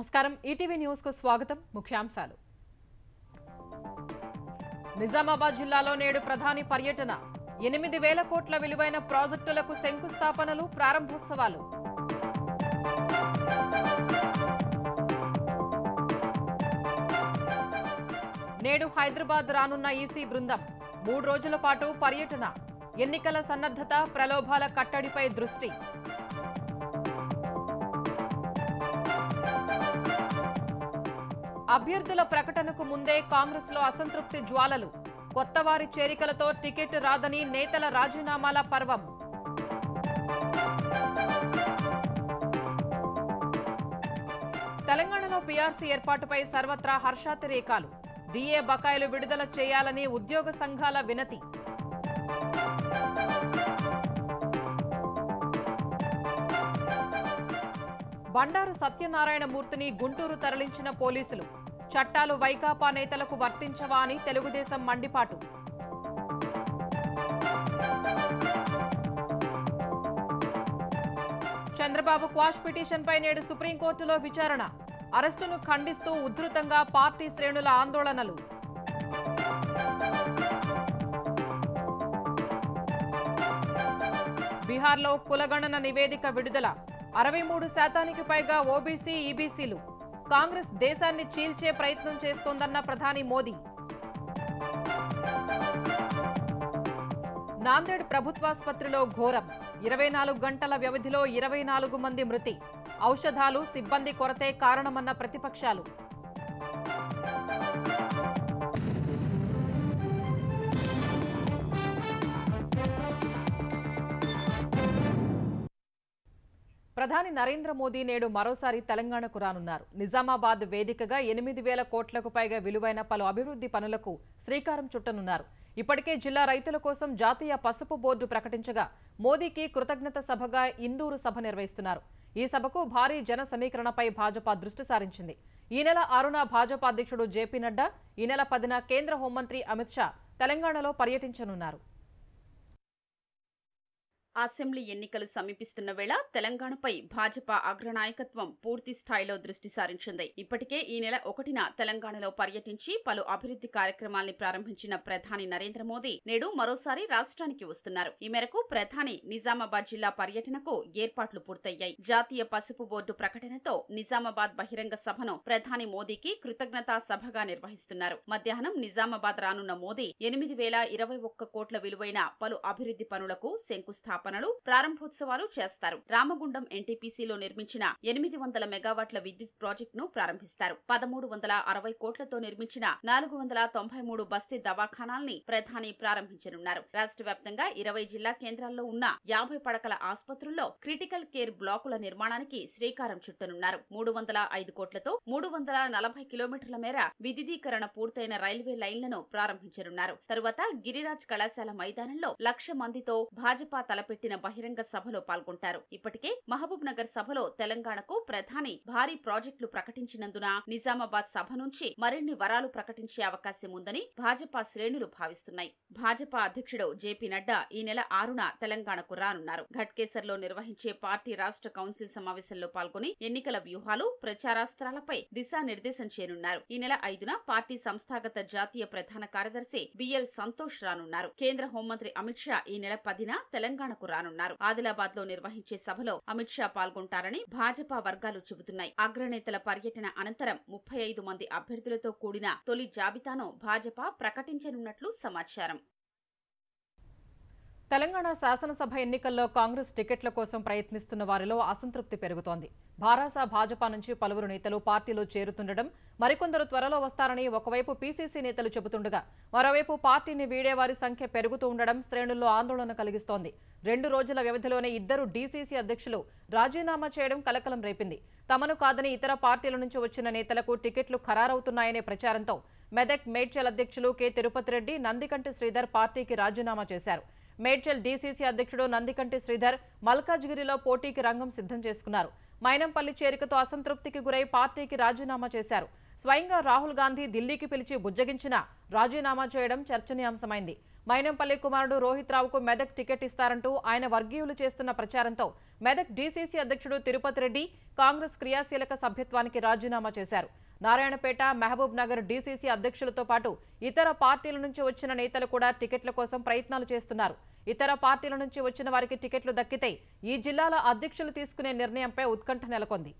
నమస్కారం ETV news కు స్వాగతం ముఖ్యాంశాలు నిజామాబాద్ జిల్లాలో నేడు ప్రధాని పర్యటన ఎనిమిది వేల కోట్ల విలువైన ప్రాజెక్టులకు శంకుస్థాపనలు ప్రారంభోత్సవాలు నేడు హైదరాబాద్ రానున్న ఈసీ బృందం మూడు రోజుల పాటు పర్యటన ఎన్నికల సన్నద్ధత ప్రలోభాల కట్టడిపై దృష్టి అభ్యర్థుల ప్రకటనకు ముందే కాంగ్రెస్లో అసంతృప్తి జ్వాలలు కొత్తవారి చేరికలతో టికెట్ రాదని నేతల రాజీనామాల పర్వం తెలంగాణలో పీఆర్సీ ఏర్పాటుపై సర్వత్రా హర్షాతిరేకాలు డిఏ బకాయిలు విడుదల చేయాలని ఉద్యోగ సంఘాల వినతి బండారు సత్యనారాయణ మూర్తిని గుంటూరు తరలించిన పోలీసులు చట్టాలు వైకాపా నేతలకు వర్తించవా అని తెలుగుదేశం మండిపాటు చంద్రబాబు క్వాష్ పిటిషన్పై నేడు సుప్రీంకోర్టులో విచారణ అరెస్టును ఖండిస్తూ ఉధృతంగా పార్టీ శ్రేణుల ఆందోళనలు బీహార్లో కులగణన నివేదిక విడుదల అరవై మూడు శాతానికి పైగా ఓబీసీ ఈబీసీలు కాంగ్రెస్ దేశాన్ని చీల్చే ప్రయత్నం చేస్తోందన్న ప్రధాని మోదీ నాందేడ్ ప్రభుత్వాసుపత్రిలో ఘోరం ఇరవై నాలుగు గంటల వ్యవధిలో ఇరవై నాలుగు మంది మృతి ఔషధాలు సిబ్బంది కొరతే కారణమన్న ప్రతిపక్షాలు ప్రధాని నరేంద్ర మోదీ నేడు మరోసారి తెలంగాణకు రానున్నారు నిజామాబాద్ వేదికగా ఎనిమిది వేల కోట్లకు పైగా విలువైన పలు అభివృద్ధి పనులకు శ్రీకారం చుట్టనున్నారు ఇప్పటికే జిల్లా రైతుల కోసం జాతీయ పసుపు బోర్డు ప్రకటించగా మోదీకి కృతజ్ఞత సభగా ఇందూరు సభ నిర్వహిస్తున్నారు ఈ సభకు భారీ జన సమీకరణపై భాజపా దృష్టి సారించింది ఈ నెల ఆరున భాజపా అధ్యక్షుడు జేపీ నడ్డా ఈ నెల పదిన కేంద్ర హోంమంత్రి అమిత్ షా తెలంగాణలో పర్యటించనున్నారు అసెంబ్లీ ఎన్నికలు సమీపిస్తున్న వేళ తెలంగాణపై భాజపా అగ్రనాయకత్వం పూర్తి స్థాయిలో దృష్టి సారించింది ఇప్పటికే ఈ నెల ఒకటిన తెలంగాణలో పర్యటించి పలు అభివృద్ధి కార్యక్రమాల్ని ప్రారంభించిన ప్రధాని నరేంద్ర మోదీ నేడు మరోసారి రాష్ట్రానికి వస్తున్నారు ఈ మేరకు ప్రధాని నిజామాబాద్ జిల్లా పర్యటనకు ఏర్పాట్లు పూర్తయ్యాయి జాతీయ పసుపు బోర్డు ప్రకటనతో నిజామాబాద్ బహిరంగ సభను ప్రధాని మోదీకి కృతజ్ఞతా సభగా నిర్వహిస్తున్నారు మధ్యాహ్నం నిజామాబాద్ రానున్న మోదీ ఎనిమిది వేల ఇరవై ఒక్క కోట్ల విలువైన పలు అభివృద్ధి పనులకు శంకుస్థాపన స్థాపనలు ప్రారంభోత్సవాలు చేస్తారు రామగుండం ఎన్టీపీసీలో నిర్మించిన ఎనిమిది వందల మెగావాట్ల విద్యుత్ ప్రాజెక్టును ప్రారంభిస్తారు పదమూడు వందల అరవై కోట్లతో నిర్మించిన నాలుగు వందల తొంభై మూడు బస్తీ దవాఖానాల్ని ప్రధాని ప్రారంభించనున్నారు రాష్ట్ర వ్యాప్తంగా ఇరవై జిల్లా కేంద్రాల్లో ఉన్న యాభై పడకల ఆసుపత్రుల్లో క్రిటికల్ కేర్ బ్లాకుల నిర్మాణానికి శ్రీకారం చుట్టనున్నారు మూడు వందల ఐదు కోట్లతో మూడు వందల నలభై కిలోమీటర్ల మేర విద్యుదీకరణ పూర్తయిన రైల్వే లైన్లను ప్రారంభించనున్నారు తరువాత గిరిరాజ్ కళాశాల మైదానంలో లక్ష మందితో భాజపా తలపై పెట్టిన బహిరంగ సభలో పాల్గొంటారు ఇప్పటికే మహబూబ్ నగర్ సభలో తెలంగాణకు ప్రధాని భారీ ప్రాజెక్టులు ప్రకటించినందున నిజామాబాద్ సభ నుంచి మరిన్ని వరాలు ప్రకటించే అవకాశం ఉందని భాజపా శ్రేణులు భావిస్తున్నాయి భాజపా అధ్యక్షుడు జేపీ నడ్డా ఈ నెల ఆరున తెలంగాణకు రానున్నారు ఘట్కేసర్లో నిర్వహించే పార్టీ రాష్ట్ర కౌన్సిల్ సమావేశంలో పాల్గొని ఎన్నికల వ్యూహాలు ప్రచారాస్త్రాలపై దిశానిర్దేశం చేయనున్నారు ఈ నెల ఐదున పార్టీ సంస్థాగత జాతీయ ప్రధాన కార్యదర్శి బిఎల్ సంతోష్ రానున్నారు కేంద్ర హోంమంత్రి అమిత్ షా ఈ నెల పదిన తెలంగాణకు విమర్శకు రానున్నారు ఆదిలాబాద్ లో నిర్వహించే సభలో అమిత్ షా పాల్గొంటారని భాజపా వర్గాలు చెబుతున్నాయి అగ్రనేతల పర్యటన అనంతరం ముప్పై ఐదు మంది అభ్యర్థులతో కూడిన తొలి జాబితాను భాజపా ప్రకటించనున్నట్లు సమాచారం తెలంగాణ శాసనసభ ఎన్నికల్లో కాంగ్రెస్ టికెట్ల కోసం ప్రయత్నిస్తున్న వారిలో అసంతృప్తి పెరుగుతోంది భారాస భాజపా నుంచి పలువురు నేతలు పార్టీలో చేరుతుండడం మరికొందరు త్వరలో వస్తారని ఒకవైపు పీసీసీ నేతలు చెబుతుండగా మరోవైపు పార్టీని వీడేవారి సంఖ్య పెరుగుతూ ఉండడం శ్రేణుల్లో ఆందోళన కలిగిస్తోంది రెండు రోజుల వ్యవధిలోనే ఇద్దరు డీసీసీ అధ్యక్షులు రాజీనామా చేయడం కలకలం రేపింది తమను కాదని ఇతర పార్టీల నుంచి వచ్చిన నేతలకు టికెట్లు ఖరారవుతున్నాయనే ప్రచారంతో మెదక్ మేడ్చల్ అధ్యక్షులు కె తిరుపతిరెడ్డి నందికంటి శ్రీధర్ పార్టీకి రాజీనామా చేశారు మేడ్చల్ డీసీసీ అధ్యక్షుడు నందికంటి శ్రీధర్ మల్కాజ్గిరిలో పోటీకి రంగం సిద్ధం చేసుకున్నారు మైనంపల్లి చేరికతో అసంతృప్తికి గురై పార్టీకి రాజీనామా చేశారు స్వయంగా రాహుల్ గాంధీ ఢిల్లీకి పిలిచి బుజ్జగించినా రాజీనామా చేయడం చర్చనీయాంశమైంది మైనంపల్లి కుమారుడు రోహిత్ రావుకు మెదక్ టికెట్ ఇస్తారంటూ ఆయన వర్గీయులు చేస్తున్న ప్రచారంతో మెదక్ డీసీసీ అధ్యక్షుడు తిరుపతి రెడ్డి కాంగ్రెస్ క్రియాశీలక సభ్యత్వానికి రాజీనామా చేశారు నారాయణపేట మహబూబ్ నగర్ డీసీసీ అధ్యక్షులతో పాటు ఇతర పార్టీల నుంచి వచ్చిన నేతలు కూడా టికెట్ల కోసం ప్రయత్నాలు చేస్తున్నారు ఇతర పార్టీల నుంచి వచ్చిన వారికి టికెట్లు దక్కితే ఈ జిల్లాల అధ్యక్షులు తీసుకునే నిర్ణయంపై ఉత్కంఠ నెలకొంది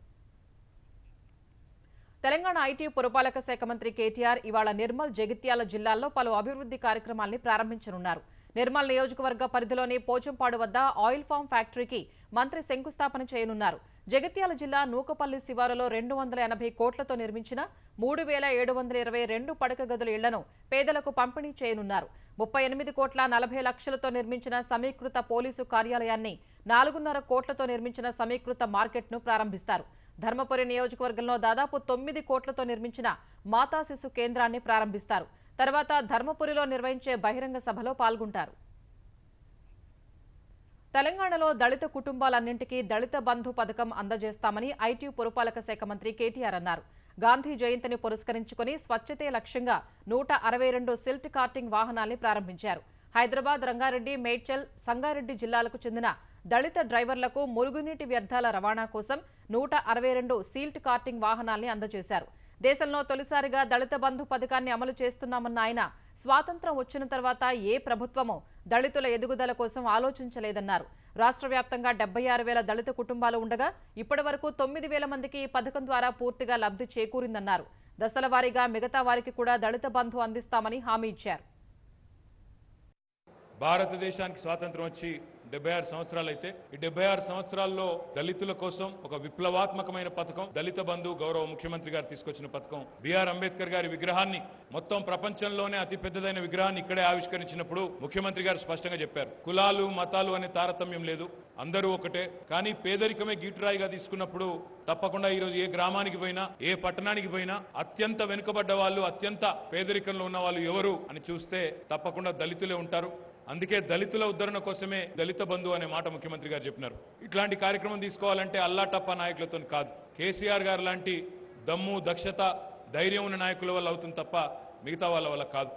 తెలంగాణ ఐటీ పురపాలక శాఖ మంత్రి కేటీఆర్ ఇవాళ నిర్మల్ జగిత్యాల జిల్లాల్లో పలు అభివృద్ధి కార్యక్రమాల్ని ప్రారంభించనున్నారు నిర్మల్ నియోజకవర్గ పరిధిలోని పోచంపాడు వద్ద ఆయిల్ ఫామ్ ఫ్యాక్టరీకి మంత్రి శంకుస్థాపన చేయనున్నారు జగిత్యాల జిల్లా నూకపల్లి శివారులో రెండు వందల ఎనభై కోట్లతో నిర్మించిన మూడు వేల ఏడు వందల ఇరవై రెండు పడక గదుల ఇళ్లను పేదలకు పంపిణీ చేయనున్నారు ముప్పై ఎనిమిది కోట్ల నలభై లక్షలతో నిర్మించిన సమీకృత పోలీసు కార్యాలయాన్ని నాలుగున్నర కోట్లతో నిర్మించిన సమీకృత మార్కెట్ను ప్రారంభిస్తారు ధర్మపురి నియోజకవర్గంలో దాదాపు తొమ్మిది కోట్లతో నిర్మించిన మాతా శిశు కేంద్రాన్ని ప్రారంభిస్తారు తర్వాత ధర్మపురిలో నిర్వహించే బహిరంగ సభలో పాల్గొంటారు తెలంగాణలో దళిత కుటుంబాలన్నింటికీ దళిత బంధు పథకం అందజేస్తామని ఐటీ పురపాలక శాఖ మంత్రి కేటీఆర్ అన్నారు గాంధీ జయంతిని పురస్కరించుకుని స్వచ్ఛతే లక్ష్యంగా నూట అరవై రెండు సిల్ట్ కార్టింగ్ వాహనాల్ని ప్రారంభించారు హైదరాబాద్ రంగారెడ్డి మేడ్చల్ సంగారెడ్డి జిల్లాలకు చెందిన దళిత డ్రైవర్లకు మురుగునీటి వ్యర్థాల రవాణా కోసం నూట అరవై రెండు సీల్ట్ కార్టింగ్ వాహనాల్ని అందజేశారు దేశంలో తొలిసారిగా దళిత బంధు పథకాన్ని అమలు చేస్తున్నామన్న ఆయన స్వాతంత్రం వచ్చిన తర్వాత ఏ ప్రభుత్వమో దళితుల ఎదుగుదల కోసం ఆలోచించలేదన్నారు రాష్ట్ర వ్యాప్తంగా ఆరు వేల దళిత కుటుంబాలు ఉండగా ఇప్పటి వరకు తొమ్మిది వేల మందికి ఈ పథకం ద్వారా పూర్తిగా లబ్ధి చేకూరిందన్నారు దశల వారీగా మిగతా వారికి కూడా దళిత బంధు అందిస్తామని హామీ ఇచ్చారు భారతదేశానికి స్వాతంత్రం వచ్చి డెబ్బై ఆరు సంవత్సరాలు అయితే ఈ డెబ్బై ఆరు సంవత్సరాల్లో దళితుల కోసం ఒక విప్లవాత్మకమైన పథకం దళిత బంధు గౌరవ ముఖ్యమంత్రి గారు తీసుకొచ్చిన పథకం బిఆర్ అంబేద్కర్ గారి విగ్రహాన్ని మొత్తం ప్రపంచంలోనే అతి పెద్దదైన విగ్రహాన్ని ఇక్కడే ఆవిష్కరించినప్పుడు ముఖ్యమంత్రి గారు స్పష్టంగా చెప్పారు కులాలు మతాలు అనే తారతమ్యం లేదు అందరూ ఒకటే కానీ పేదరికమే గీటురాయిగా తీసుకున్నప్పుడు తప్పకుండా ఈరోజు ఏ గ్రామానికి పోయినా ఏ పట్టణానికి పోయినా అత్యంత వెనుకబడ్డ వాళ్ళు అత్యంత పేదరికంలో ఉన్న వాళ్ళు ఎవరు అని చూస్తే తప్పకుండా దళితులే ఉంటారు అందుకే దళితుల ఉద్ధరణ కోసమే దళిత బంధు అనే మాట ముఖ్యమంత్రి గారు చెప్పినారు ఇట్లాంటి కార్యక్రమం తీసుకోవాలంటే అల్లాటప్ప నాయకులతో కాదు కేసీఆర్ గారు లాంటి దమ్ము దక్షత ధైర్యం ఉన్న నాయకుల వల్ల అవుతుంది తప్ప మిగతా వాళ్ళ వల్ల కాదు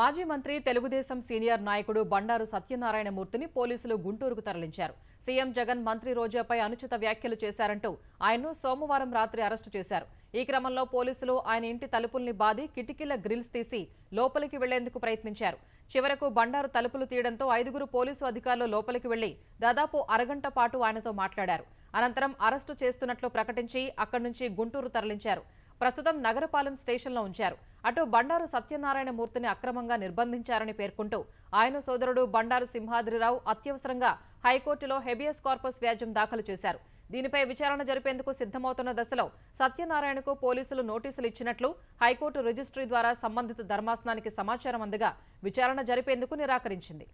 మాజీ మంత్రి తెలుగుదేశం సీనియర్ నాయకుడు బండారు సత్యనారాయణమూర్తిని పోలీసులు గుంటూరుకు తరలించారు సీఎం జగన్ మంత్రి రోజాపై అనుచిత వ్యాఖ్యలు చేశారంటూ ఆయన్ను సోమవారం రాత్రి అరెస్టు చేశారు ఈ క్రమంలో పోలీసులు ఆయన ఇంటి తలుపుల్ని బాధి కిటికీల గ్రిల్స్ తీసి లోపలికి వెళ్లేందుకు ప్రయత్నించారు చివరకు బండారు తలుపులు తీయడంతో ఐదుగురు పోలీసు అధికారులు లోపలికి వెళ్లి దాదాపు అరగంట పాటు ఆయనతో మాట్లాడారు అనంతరం అరెస్టు చేస్తున్నట్లు ప్రకటించి అక్కడి నుంచి గుంటూరు తరలించారు ప్రస్తుతం నగరపాలెం స్టేషన్లో ఉంచారు అటు బండారు సత్యనారాయణ మూర్తిని అక్రమంగా నిర్బంధించారని పేర్కొంటూ ఆయన సోదరుడు బండారు సింహాద్రిరావు అత్యవసరంగా హైకోర్టులో హెబియస్ కార్పస్ వ్యాజ్యం దాఖలు చేశారు దీనిపై విచారణ జరిపేందుకు సిద్ధమవుతున్న దశలో సత్యనారాయణకు పోలీసులు నోటీసులు ఇచ్చినట్లు హైకోర్టు రిజిస్ట్రీ ద్వారా సంబంధిత ధర్మాసనానికి సమాచారం అందగా విచారణ జరిపేందుకు నిరాకరించింది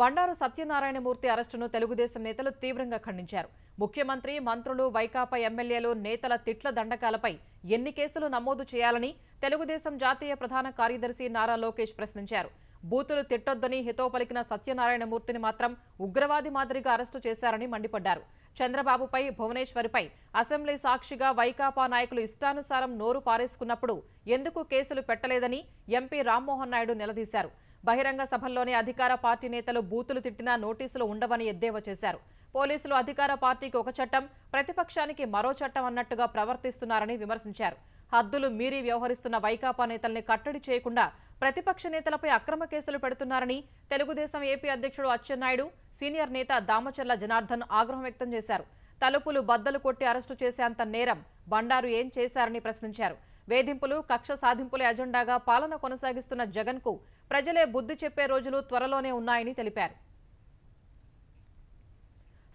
బండారు సత్యనారాయణమూర్తి అరెస్టును తెలుగుదేశం నేతలు తీవ్రంగా ఖండించారు ముఖ్యమంత్రి మంత్రులు వైకాపా ఎమ్మెల్యేలు నేతల తిట్ల దండకాలపై ఎన్ని కేసులు నమోదు చేయాలని తెలుగుదేశం జాతీయ ప్రధాన కార్యదర్శి నారా లోకేష్ ప్రశ్నించారు బూతులు తిట్టొద్దని హితో పలికిన సత్యనారాయణమూర్తిని మాత్రం ఉగ్రవాది మాదిరిగా అరెస్టు చేశారని మండిపడ్డారు చంద్రబాబుపై భువనేశ్వరిపై అసెంబ్లీ సాక్షిగా వైకాపా నాయకులు ఇష్టానుసారం నోరు పారేసుకున్నప్పుడు ఎందుకు కేసులు పెట్టలేదని ఎంపీ రామ్మోహన్ నాయుడు నిలదీశారు బహిరంగ సభల్లోనే అధికార పార్టీ నేతలు బూతులు తిట్టినా నోటీసులు ఉండవని ఎద్దేవా చేశారు పోలీసులు అధికార పార్టీకి ఒక చట్టం ప్రతిపక్షానికి మరో చట్టం అన్నట్టుగా ప్రవర్తిస్తున్నారని విమర్శించారు హద్దులు మీరి వ్యవహరిస్తున్న వైకాపా నేతల్ని కట్టడి చేయకుండా ప్రతిపక్ష నేతలపై అక్రమ కేసులు పెడుతున్నారని తెలుగుదేశం ఏపీ అధ్యక్షుడు అచ్చెన్నాయుడు సీనియర్ నేత దామచర్ల జనార్దన్ ఆగ్రహం వ్యక్తం చేశారు తలుపులు బద్దలు కొట్టి అరెస్టు చేసేంత నేరం బండారు ఏం చేశారని ప్రశ్నించారు వేధింపులు కక్ష సాధింపుల ఎజెండాగా పాలన కొనసాగిస్తున్న జగన్కు ప్రజలే బుద్ధి చెప్పే రోజులు త్వరలోనే ఉన్నాయని తెలిపారు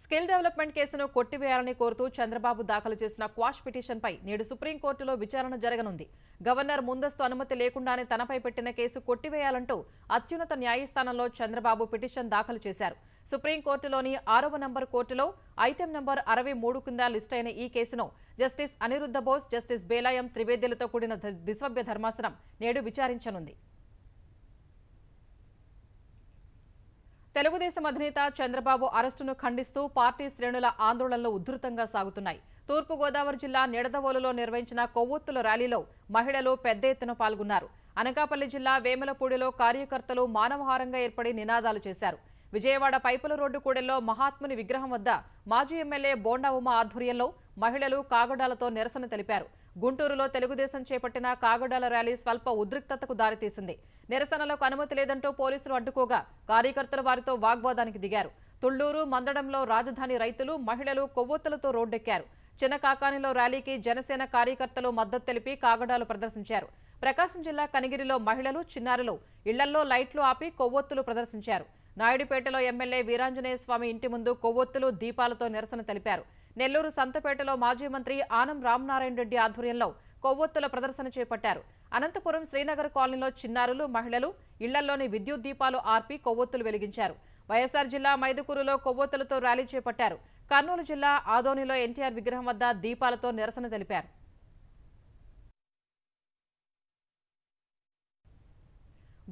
స్కిల్ డెవలప్మెంట్ కేసును కొట్టివేయాలని కోరుతూ చంద్రబాబు దాఖలు చేసిన క్వాష్ పిటిషన్పై నేడు సుప్రీంకోర్టులో విచారణ జరగనుంది గవర్నర్ ముందస్తు అనుమతి లేకుండానే తనపై పెట్టిన కేసు కొట్టివేయాలంటూ అత్యున్నత న్యాయస్థానంలో చంద్రబాబు పిటిషన్ దాఖలు చేశారు సుప్రీంకోర్టులోని ఆరవ నంబర్ కోర్టులో ఐటెం నంబర్ అరవై మూడు కింద లిస్ట్ అయిన ఈ కేసును జస్టిస్ అనిరుద్ధ బోస్ జస్టిస్ బేలాయం త్రివేదిలతో కూడిన దిశ్వభ్య ధర్మాసనం నేడు విచారించనుంది తెలుగుదేశం అధినేత చంద్రబాబు అరెస్టును ఖండిస్తూ పార్టీ శ్రేణుల ఆందోళనలు ఉధృతంగా సాగుతున్నాయి తూర్పుగోదావరి జిల్లా నిడదవోలులో నిర్వహించిన కొవ్వొత్తుల ర్యాలీలో మహిళలు పెద్ద ఎత్తున పాల్గొన్నారు అనకాపల్లి జిల్లా వేమలపూడిలో కార్యకర్తలు మానవహారంగా ఏర్పడి నినాదాలు చేశారు విజయవాడ పైపుల రోడ్డు కూడెల్లో మహాత్ముని విగ్రహం వద్ద మాజీ ఎమ్మెల్యే బోండా ఉమ ఆధ్వర్యంలో మహిళలు కాగడాలతో నిరసన తెలిపారు గుంటూరులో తెలుగుదేశం చేపట్టిన కాగడాల ర్యాలీ స్వల్ప ఉద్రిక్తతకు దారితీసింది నిరసనలకు అనుమతి లేదంటూ పోలీసులు అడ్డుకోగా కార్యకర్తలు వారితో వాగ్వాదానికి దిగారు తుళ్లూరు మందడంలో రాజధాని రైతులు మహిళలు కొవ్వొత్తులతో రోడ్డెక్కారు చిన్న కాకానిలో ర్యాలీకి జనసేన కార్యకర్తలు మద్దతు తెలిపి కాగడాలు ప్రదర్శించారు ప్రకాశం జిల్లా కనిగిరిలో మహిళలు చిన్నారులు ఇళ్లల్లో లైట్లు ఆపి కొవ్వొత్తులు ప్రదర్శించారు నాయుడుపేటలో ఎమ్మెల్యే వీరాంజనేయ స్వామి ఇంటి ముందు కొవ్వొత్తులు దీపాలతో నిరసన తెలిపారు నెల్లూరు సంతపేటలో మాజీ మంత్రి ఆనం రామనారాయణ రెడ్డి ఆధ్వర్యంలో కొవ్వొత్తుల ప్రదర్శన చేపట్టారు అనంతపురం శ్రీనగర్ కాలనీలో చిన్నారులు మహిళలు ఇళ్లలోని విద్యుత్ దీపాలు ఆర్పి కొవ్వొత్తులు వెలిగించారు వైఎస్ఆర్ జిల్లా మైదుకూరులో కొవ్వొత్తులతో ర్యాలీ చేపట్టారు కర్నూలు జిల్లా ఆదోనిలో ఎన్టీఆర్ విగ్రహం వద్ద దీపాలతో నిరసన తెలిపారు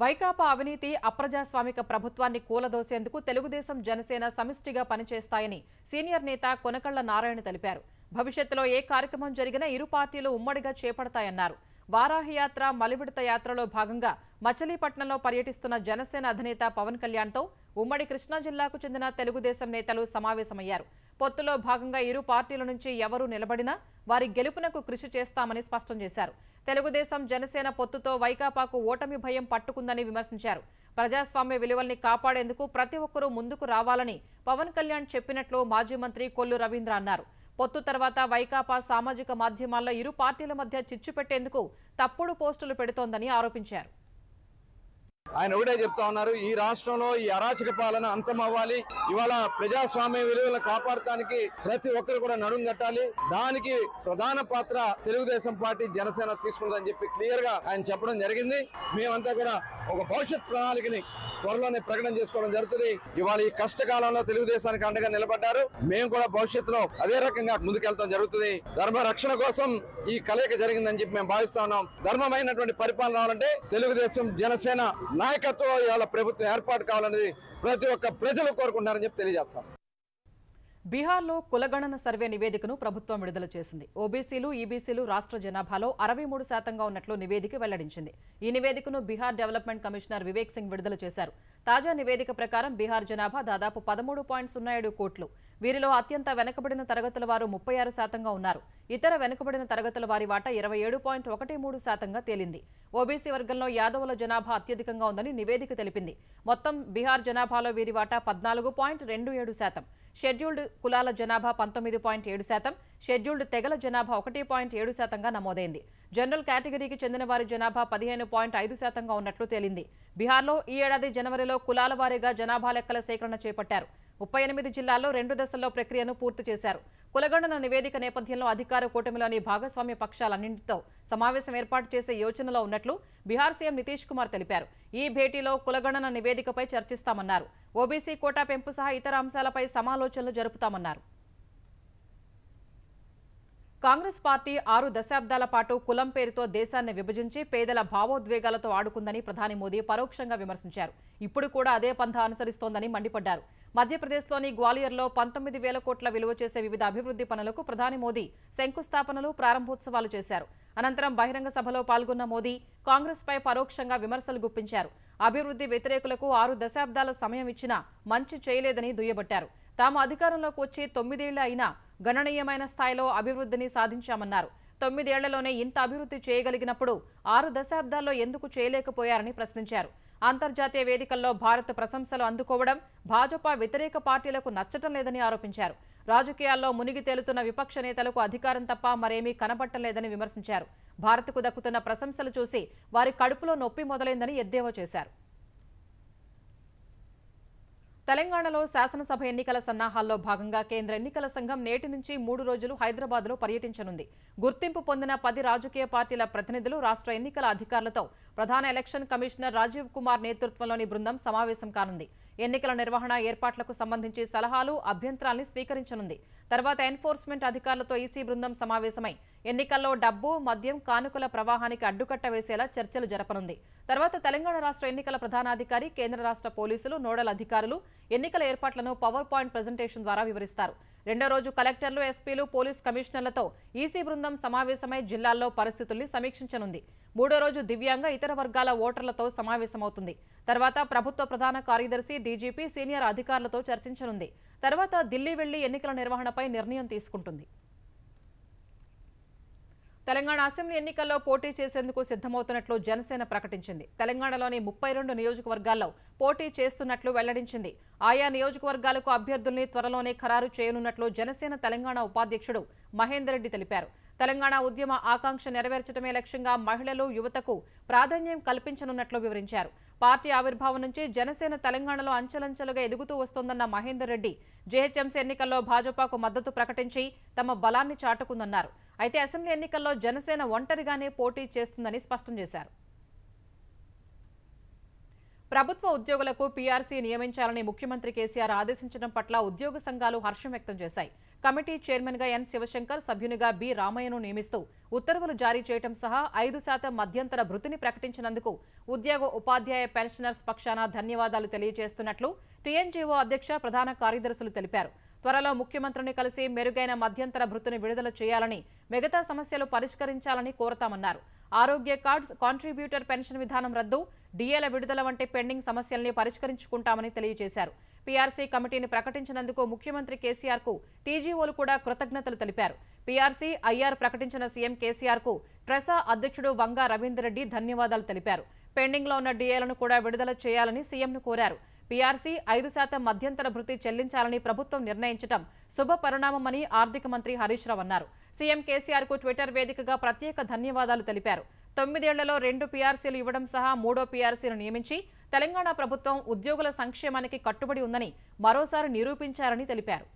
వైకాపా అవినీతి అప్రజాస్వామిక ప్రభుత్వాన్ని కూలదోసేందుకు తెలుగుదేశం జనసేన సమిష్టిగా పనిచేస్తాయని సీనియర్ నేత కొనకళ్ల నారాయణ తెలిపారు భవిష్యత్తులో ఏ కార్యక్రమం జరిగినా ఇరు పార్టీలు ఉమ్మడిగా చేపడతాయన్నారు వారాహయాత్ర మలివిడత యాత్రలో భాగంగా మచిలీపట్నంలో పర్యటిస్తున్న జనసేన అధినేత పవన్ కళ్యాణ్తో ఉమ్మడి కృష్ణా జిల్లాకు చెందిన తెలుగుదేశం నేతలు సమావేశమయ్యారు పొత్తులో భాగంగా ఇరు పార్టీల నుంచి ఎవరు నిలబడినా వారి గెలుపునకు కృషి చేస్తామని స్పష్టం చేశారు తెలుగుదేశం జనసేన పొత్తుతో వైకాపాకు ఓటమి భయం పట్టుకుందని విమర్శించారు ప్రజాస్వామ్య విలువల్ని కాపాడేందుకు ప్రతి ఒక్కరూ ముందుకు రావాలని పవన్ కళ్యాణ్ చెప్పినట్లు మాజీ మంత్రి కొల్లు రవీంద్ర అన్నారు పొత్తు తర్వాత వైకాపా సామాజిక మాధ్యమాల్లో ఇరు పార్టీల మధ్య చిచ్చు పెట్టేందుకు తప్పుడు పోస్టులు పెడుతోందని ఆరోపించారు ఆయన ఒకటే చెప్తా ఉన్నారు ఈ రాష్ట్రంలో ఈ అరాచక పాలన అంతం అవ్వాలి ఇవాళ ప్రజాస్వామ్య విలువలను కాపాడటానికి ప్రతి ఒక్కరు కూడా నడుం కట్టాలి దానికి ప్రధాన పాత్ర తెలుగుదేశం పార్టీ జనసేన తీసుకున్నదని చెప్పి క్లియర్ గా ఆయన చెప్పడం జరిగింది మేమంతా కూడా ఒక భవిష్యత్ ప్రణాళికని త్వరలోనే ప్రకటన చేసుకోవడం జరుగుతుంది ఇవాళ ఈ కష్టకాలంలో తెలుగుదేశానికి అండగా నిలబడ్డారు మేము కూడా భవిష్యత్తులో అదే రకంగా ముందుకెళ్తాం జరుగుతుంది ధర్మ రక్షణ కోసం ఈ కలయిక జరిగిందని చెప్పి మేము భావిస్తా ఉన్నాం ధర్మమైనటువంటి పరిపాలన రావాలంటే తెలుగుదేశం జనసేన నాయకత్వం ఇవాళ ప్రభుత్వం ఏర్పాటు కావాలనేది ప్రతి ఒక్క ప్రజలు కోరుకుంటున్నారని చెప్పి తెలియజేస్తాం బీహార్లో కులగణన సర్వే నివేదికను ప్రభుత్వం విడుదల చేసింది ఓబీసీలు ఈబీసీలు రాష్ట్ర జనాభాలో అరవై మూడు శాతంగా ఉన్నట్లు నివేదిక వెల్లడించింది ఈ నివేదికను బీహార్ డెవలప్మెంట్ కమిషనర్ వివేక్ సింగ్ విడుదల చేశారు తాజా నివేదిక ప్రకారం బీహార్ జనాభా దాదాపు పదమూడు పాయింట్ సున్నా ఏడు కోట్లు వీరిలో అత్యంత వెనుకబడిన తరగతుల వారు ముప్పై ఆరు శాతంగా ఉన్నారు ఇతర వెనుకబడిన తరగతుల వారి వాటా ఇరవై ఏడు పాయింట్ ఒకటి మూడు శాతంగా తేలింది ఓబీసీ వర్గంలో యాదవుల జనాభా అత్యధికంగా ఉందని నివేదిక తెలిపింది మొత్తం బీహార్ జనాభాలో వీరి వాటా పద్నాలుగు పాయింట్ రెండు ఏడు శాతం షెడ్యూల్డ్ కులాల జనాభా పంతొమ్మిది పాయింట్ ఏడు శాతం షెడ్యూల్డ్ తెగల జనాభా ఒకటి పాయింట్ ఏడు శాతంగా నమోదైంది జనరల్ కేటగిరీకి చెందిన వారి జనాభా పదిహేను పాయింట్ ఐదు శాతంగా ఉన్నట్లు తేలింది బీహార్లో ఈ ఏడాది జనవరిలో జిల్లాల్లో కులాల వారీగా జనాభా లెక్కల సేకరణ చేపట్టారు ముప్పై ఎనిమిది జిల్లాల్లో రెండు దశల్లో ప్రక్రియను పూర్తి చేశారు కులగణన నివేదిక నేపథ్యంలో అధికార కూటమిలోని భాగస్వామ్య పక్షాలన్నింటితో సమావేశం ఏర్పాటు చేసే యోచనలో ఉన్నట్లు బీహార్ సీఎం నితీష్ కుమార్ తెలిపారు ఈ భేటీలో కులగణన నివేదికపై చర్చిస్తామన్నారు ఓబీసీ కోటా పెంపు సహా ఇతర అంశాలపై సమాలోచనలు జరుపుతామన్నారు కాంగ్రెస్ పార్టీ ఆరు దశాబ్దాల పాటు కులం పేరుతో దేశాన్ని విభజించి పేదల భావోద్వేగాలతో ఆడుకుందని ప్రధాని మోదీ పరోక్షంగా విమర్శించారు ఇప్పుడు కూడా అదే పంథా అనుసరిస్తోందని మండిపడ్డారు మధ్యప్రదేశ్లోని గ్వాలియర్లో పంతొమ్మిది వేల కోట్ల విలువ చేసే వివిధ అభివృద్ధి పనులకు ప్రధాని మోదీ శంకుస్థాపనలు ప్రారంభోత్సవాలు చేశారు అనంతరం బహిరంగ సభలో పాల్గొన్న మోదీ కాంగ్రెస్పై పరోక్షంగా విమర్శలు గుప్పించారు అభివృద్ధి వ్యతిరేకులకు ఆరు దశాబ్దాల సమయం ఇచ్చినా మంచి చేయలేదని దుయ్యబట్టారు తాము అధికారంలోకి వచ్చి తొమ్మిదేళ్ల అయినా గణనీయమైన స్థాయిలో అభివృద్ధిని సాధించామన్నారు తొమ్మిదేళ్లలోనే ఇంత అభివృద్ధి చేయగలిగినప్పుడు ఆరు దశాబ్దాల్లో ఎందుకు చేయలేకపోయారని ప్రశ్నించారు అంతర్జాతీయ వేదికల్లో భారత్ ప్రశంసలు అందుకోవడం భాజపా వ్యతిరేక పార్టీలకు నచ్చటం లేదని ఆరోపించారు రాజకీయాల్లో మునిగి తేలుతున్న విపక్ష నేతలకు అధికారం తప్ప మరేమీ కనబట్టలేదని విమర్శించారు భారత్కు దక్కుతున్న ప్రశంసలు చూసి వారి కడుపులో నొప్పి మొదలైందని ఎద్దేవా చేశారు తెలంగాణలో శాసనసభ ఎన్నికల సన్నాహాల్లో భాగంగా కేంద్ర ఎన్నికల సంఘం నేటి నుంచి మూడు రోజులు హైదరాబాద్లో పర్యటించనుంది గుర్తింపు పొందిన పది రాజకీయ పార్టీల ప్రతినిధులు రాష్ట్ర ఎన్నికల అధికారులతో ప్రధాన ఎలక్షన్ కమిషనర్ రాజీవ్ కుమార్ నేతృత్వంలోని బృందం సమావేశం కానుంది ఎన్నికల నిర్వహణ ఏర్పాట్లకు సంబంధించి సలహాలు అభ్యంతరాల్ని స్వీకరించనుంది తర్వాత ఎన్ఫోర్స్మెంట్ అధికారులతో ఈసీ బృందం సమావేశమై ఎన్నికల్లో డబ్బు మద్యం కానుకల ప్రవాహానికి అడ్డుకట్ట వేసేలా చర్చలు జరపనుంది తర్వాత తెలంగాణ రాష్ట్ర ఎన్నికల ప్రధానాధికారి కేంద్ర రాష్ట్ర పోలీసులు నోడల్ అధికారులు ఎన్నికల ఏర్పాట్లను పవర్ పాయింట్ ప్రజెంటేషన్ ద్వారా వివరిస్తారు రెండో రోజు కలెక్టర్లు ఎస్పీలు పోలీస్ కమిషనర్లతో ఈసీ బృందం సమావేశమై జిల్లాల్లో పరిస్థితుల్ని సమీక్షించనుంది మూడో రోజు దివ్యాంగ ఇతర వర్గాల ఓటర్లతో సమావేశమవుతుంది తర్వాత ప్రభుత్వ ప్రధాన కార్యదర్శి డీజీపీ సీనియర్ అధికారులతో చర్చించనుంది తర్వాత ఢిల్లీ వెళ్లి ఎన్నికల నిర్వహణపై నిర్ణయం తీసుకుంటుంది తెలంగాణ అసెంబ్లీ ఎన్నికల్లో పోటీ చేసేందుకు సిద్ధమవుతున్నట్లు జనసేన ప్రకటించింది తెలంగాణలోని ముప్పై రెండు నియోజకవర్గాల్లో పోటీ చేస్తున్నట్లు వెల్లడించింది ఆయా నియోజకవర్గాలకు అభ్యర్థుల్ని త్వరలోనే ఖరారు చేయనున్నట్లు జనసేన తెలంగాణ ఉపాధ్యక్షుడు మహేందర్ రెడ్డి తెలిపారు తెలంగాణ ఉద్యమ ఆకాంక్ష నెరవేర్చడమే లక్ష్యంగా మహిళలు యువతకు ప్రాధాన్యం కల్పించనున్నట్లు వివరించారు పార్టీ ఆవిర్భావం నుంచి జనసేన తెలంగాణలో అంచెలంచెలుగా ఎదుగుతూ వస్తోందన్న మహేందర్ రెడ్డి జేహెచ్ఎంసీ ఎన్నికల్లో భాజపాకు మద్దతు ప్రకటించి తమ బలాన్ని చాటుకుందన్నారు అయితే అసెంబ్లీ ఎన్నికల్లో జనసేన ఒంటరిగానే పోటీ చేస్తుందని స్పష్టం చేశారు ప్రభుత్వ ఉద్యోగులకు పీఆర్సీ నియమించాలని ముఖ్యమంత్రి కేసీఆర్ ఆదేశించడం పట్ల ఉద్యోగ సంఘాలు హర్షం వ్యక్తం చేశాయి కమిటీ చైర్మన్గా ఎన్ శివశంకర్ సభ్యునిగా బి రామయ్యను నియమిస్తూ ఉత్తర్వులు జారీ చేయడం సహా ఐదు శాతం మధ్యంతర భృతిని ప్రకటించినందుకు ఉద్యోగ ఉపాధ్యాయ పెన్షనర్స్ పక్షాన ధన్యవాదాలు తెలియజేస్తున్నట్లు టీఎన్జీఓ అధ్యక్ష ప్రధాన కార్యదర్శులు తెలిపారు త్వరలో ముఖ్యమంత్రిని కలిసి మెరుగైన మధ్యంతర భృతిని విడుదల చేయాలని మిగతా సమస్యలు పరిష్కరించాలని కోరతామన్నారు ఆరోగ్య కార్డ్స్ కాంట్రిబ్యూటర్ పెన్షన్ విధానం రద్దు డీఏల విడుదల వంటి పెండింగ్ సమస్యల్ని పరిష్కరించుకుంటామని తెలియజేశారు పీఆర్సీ కమిటీని ప్రకటించినందుకు ముఖ్యమంత్రి కేసీఆర్ కు టీజీఓలు కూడా కృతజ్ఞతలు తెలిపారు పీఆర్సీ ఐఆర్ ప్రకటించిన సీఎం కేసీఆర్ కు ట్రెసా అధ్యక్షుడు వంగా రెడ్డి ధన్యవాదాలు తెలిపారు పెండింగ్లో ఉన్న డిఏలను కూడా విడుదల చేయాలని సీఎంను కోరారు పీఆర్సీ ఐదు శాతం మధ్యంతర భృతి చెల్లించాలని ప్రభుత్వం నిర్ణయించడం శుభ పరిణామమని ఆర్థిక మంత్రి హరీష్ రావు అన్నారు సీఎం కేసీఆర్ కు ట్విట్టర్ వేదికగా ప్రత్యేక ధన్యవాదాలు తెలిపారు తొమ్మిదేళ్లలో రెండు పీఆర్సీలు ఇవ్వడం సహా మూడో పీఆర్సీలు నియమించి తెలంగాణ ప్రభుత్వం ఉద్యోగుల సంక్షేమానికి కట్టుబడి ఉందని మరోసారి నిరూపించారని తెలిపారు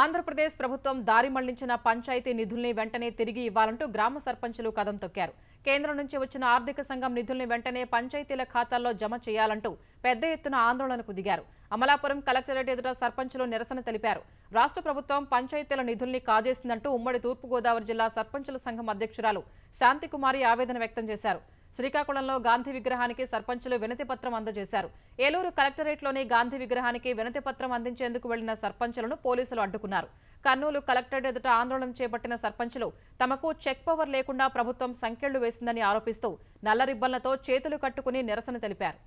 ఆంధ్రప్రదేశ్ ప్రభుత్వం దారి మళ్లించిన పంచాయతీ నిధుల్ని వెంటనే తిరిగి ఇవ్వాలంటూ గ్రామ సర్పంచులు కదం తొక్కారు కేంద్రం నుంచి వచ్చిన ఆర్థిక సంఘం నిధుల్ని వెంటనే పంచాయతీల ఖాతాల్లో జమ చేయాలంటూ పెద్ద ఎత్తున ఆందోళనకు దిగారు అమలాపురం కలెక్టరేట్ ఎదుట సర్పంచులు నిరసన తెలిపారు రాష్ట్ర ప్రభుత్వం పంచాయతీల నిధుల్ని కాజేసిందంటూ ఉమ్మడి తూర్పుగోదావరి జిల్లా సర్పంచుల సంఘం అధ్యక్షురాలు శాంతికుమారి ఆవేదన వ్యక్తం చేశారు శ్రీకాకుళంలో గాంధీ విగ్రహానికి సర్పంచులు వినతి పత్రం అందజేశారు ఏలూరు కలెక్టరేట్లోని గాంధీ విగ్రహానికి వినతి పత్రం అందించేందుకు వెళ్లిన సర్పంచులను పోలీసులు అడ్డుకున్నారు కర్నూలు కలెక్టరేట్ ఎదుట ఆందోళన చేపట్టిన సర్పంచులు తమకు చెక్ పవర్ లేకుండా ప్రభుత్వం సంఖ్యళ్లు వేసిందని ఆరోపిస్తూ నల్లరిబ్బన్లతో చేతులు కట్టుకుని నిరసన తెలిపారు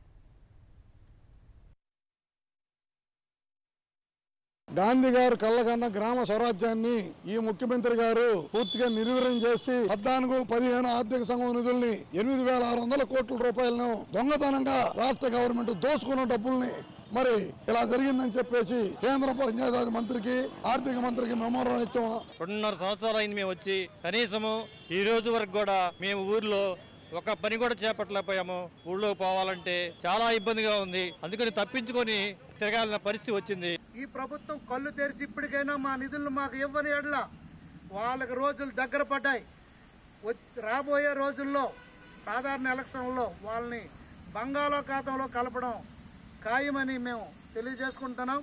గాంధీ గారు కళ్ళకన్న గ్రామ స్వరాజ్యాన్ని ఈ ముఖ్యమంత్రి గారు పూర్తిగా నిర్వీర్యం చేసి పద్నాలుగు పదిహేను ఆర్థిక సంఘం నిధుల్ని ఎనిమిది వేల ఆరు వందల కోట్ల రూపాయలను దొంగతనంగా రాష్ట్ర గవర్నమెంట్ దోసుకున్న డబ్బుల్ని మరి ఇలా జరిగిందని చెప్పేసి కేంద్ర పంచాయతీరాజ్ మంత్రికి ఆర్థిక మంత్రికి మెమోరం ఇచ్చాము రెండున్నర సంవత్సరాలు అయింది మేము వచ్చి కనీసము ఈ రోజు వరకు కూడా మేము ఊర్లో ఒక పని కూడా చేపట్టలేకపోయాము ఊళ్ళో పోవాలంటే చాలా ఇబ్బందిగా ఉంది అందుకని తప్పించుకొని తిరగాలన్న పరిస్థితి వచ్చింది ఈ ప్రభుత్వం కళ్ళు తెరిచి ఇప్పటికైనా మా నిధులను మాకు ఇవ్వని ఎడల వాళ్ళకి రోజులు దగ్గర పడ్డాయి రాబోయే రోజుల్లో సాధారణ ఎలక్షన్లో వాళ్ళని బంగాళాఖాతంలో కలపడం ఖాయమని మేము తెలియజేసుకుంటున్నాం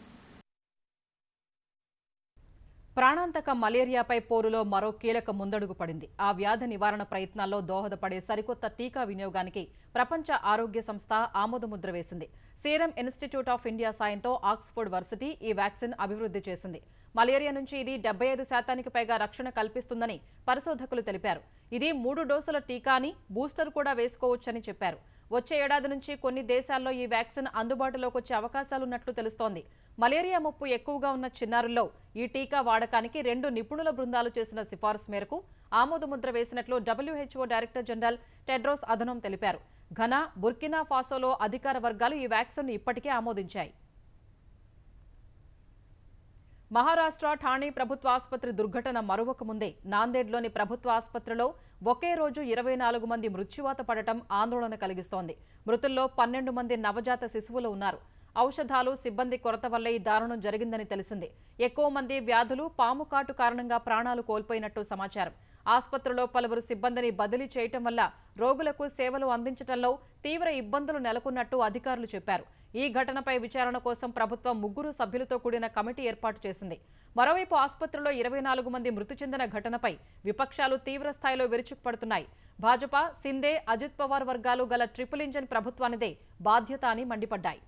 ప్రాణాంతక మలేరియాపై పోరులో మరో కీలక ముందడుగు పడింది ఆ వ్యాధి నివారణ ప్రయత్నాల్లో దోహదపడే సరికొత్త టీకా వినియోగానికి ప్రపంచ ఆరోగ్య సంస్థ ఆమోదముద్ర వేసింది సీరం ఇన్స్టిట్యూట్ ఆఫ్ ఇండియా సాయంతో ఆక్స్ఫోర్డ్ వర్సిటీ ఈ వ్యాక్సిన్ అభివృద్ధి చేసింది మలేరియా నుంచి ఇది డెబ్బై ఐదు శాతానికి పైగా రక్షణ కల్పిస్తుందని పరిశోధకులు తెలిపారు ఇది మూడు డోసుల టీకాని బూస్టర్ కూడా వేసుకోవచ్చని చెప్పారు వచ్చే ఏడాది నుంచి కొన్ని దేశాల్లో ఈ వ్యాక్సిన్ అందుబాటులోకి వచ్చే అవకాశాలున్నట్లు తెలుస్తోంది మలేరియా ముప్పు ఎక్కువగా ఉన్న చిన్నారుల్లో ఈ టీకా వాడకానికి రెండు నిపుణుల బృందాలు చేసిన సిఫార్సు మేరకు ఆమోదముద్ర వేసినట్లు WHO director general Tedros Adhanom తెలిపారు ఘనా బుర్కినా ఫాసోలో అధికార వర్గాలు ఈ వ్యాక్సిన్ను ఇప్పటికే ఆమోదించాయి మహారాష్ట్ర ఠాణే ప్రభుత్వ ఆసుపత్రి దుర్ఘటన మరొక ముందే నాందేడ్లోని ప్రభుత్వ ఆసుపత్రిలో ఒకే రోజు ఇరవై నాలుగు మంది మృత్యువాత పడటం ఆందోళన కలిగిస్తోంది మృతుల్లో పన్నెండు మంది నవజాత శిశువులు ఉన్నారు ఔషధాలు సిబ్బంది కొరత వల్లే ఈ దారుణం జరిగిందని తెలిసింది ఎక్కువ మంది వ్యాధులు పాము కాటు కారణంగా ప్రాణాలు కోల్పోయినట్టు సమాచారం ఆసుపత్రిలో పలువురు సిబ్బందిని బదిలీ చేయటం వల్ల రోగులకు సేవలు అందించడంలో తీవ్ర ఇబ్బందులు నెలకొన్నట్టు అధికారులు చెప్పారు ఈ ఘటనపై విచారణ కోసం ప్రభుత్వం ముగ్గురు సభ్యులతో కూడిన కమిటీ ఏర్పాటు చేసింది మరోవైపు ఆసుపత్రిలో ఇరవై నాలుగు మంది మృతి చెందిన ఘటనపై విపక్షాలు తీవ్ర స్థాయిలో విరుచుకుపడుతున్నాయి భాజపా సిందే అజిత్ పవార్ వర్గాలు గల ట్రిపుల్ ఇంజన్ ప్రభుత్వానిదే బాధ్యత అని మండిపడ్డాయి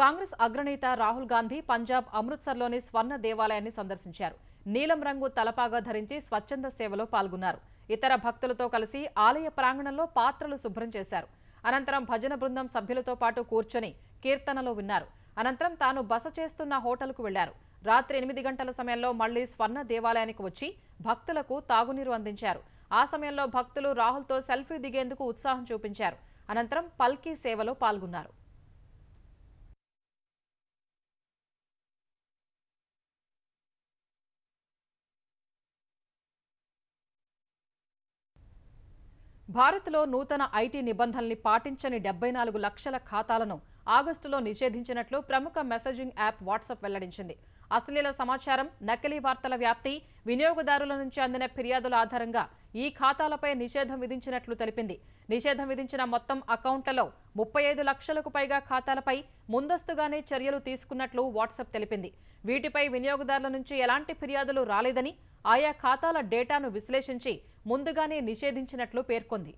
కాంగ్రెస్ అగ్రనేత రాహుల్ గాంధీ పంజాబ్ అమృత్సర్లోని స్వర్ణ దేవాలయాన్ని సందర్శించారు నీలం రంగు తలపాగా ధరించి స్వచ్ఛంద సేవలో పాల్గొన్నారు ఇతర భక్తులతో కలిసి ఆలయ ప్రాంగణంలో పాత్రలు శుభ్రం చేశారు అనంతరం భజన బృందం సభ్యులతో పాటు కూర్చొని కీర్తనలో విన్నారు అనంతరం తాను బస చేస్తున్న హోటల్కు వెళ్లారు రాత్రి ఎనిమిది గంటల సమయంలో మళ్లీ స్వర్ణ దేవాలయానికి వచ్చి భక్తులకు తాగునీరు అందించారు ఆ సమయంలో భక్తులు రాహుల్తో సెల్ఫీ దిగేందుకు ఉత్సాహం చూపించారు అనంతరం పల్కీ సేవలో పాల్గొన్నారు భారత్లో నూతన ఐటీ నిబంధనల్ని పాటించని డెబ్బై నాలుగు లక్షల ఖాతాలను ఆగస్టులో నిషేధించినట్లు ప్రముఖ మెసేజింగ్ యాప్ వాట్సాప్ వెల్లడించింది అశ్లీల సమాచారం నకిలీ వార్తల వ్యాప్తి వినియోగదారుల నుంచి అందిన ఫిర్యాదుల ఆధారంగా ఈ ఖాతాలపై నిషేధం విధించినట్లు తెలిపింది నిషేధం విధించిన మొత్తం అకౌంట్లలో ముప్పై ఐదు లక్షలకు పైగా ఖాతాలపై ముందస్తుగానే చర్యలు తీసుకున్నట్లు వాట్సాప్ తెలిపింది వీటిపై వినియోగదారుల నుంచి ఎలాంటి ఫిర్యాదులు రాలేదని ఆయా ఖాతాల డేటాను విశ్లేషించి ముందుగానే నిషేధించినట్లు పేర్కొంది